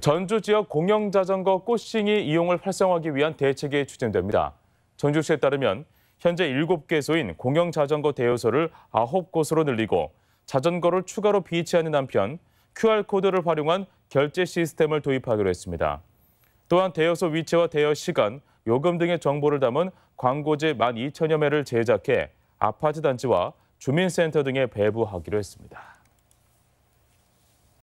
전주 지역 공영자전거 꽃싱이 이용을 활성화하기 위한 대책이 추진됩니다. 전주시에 따르면 현재 7개소인 공영자전거 대여소를 9곳으로 늘리고 자전거를 추가로 비치하는 한편 QR코드를 활용한 결제 시스템을 도입하기로 했습니다. 또한 대여소 위치와 대여 시간, 요금 등의 정보를 담은 광고지 12,000여 매를 제작해 아파트 단지와 주민센터 등에 배부하기로 했습니다.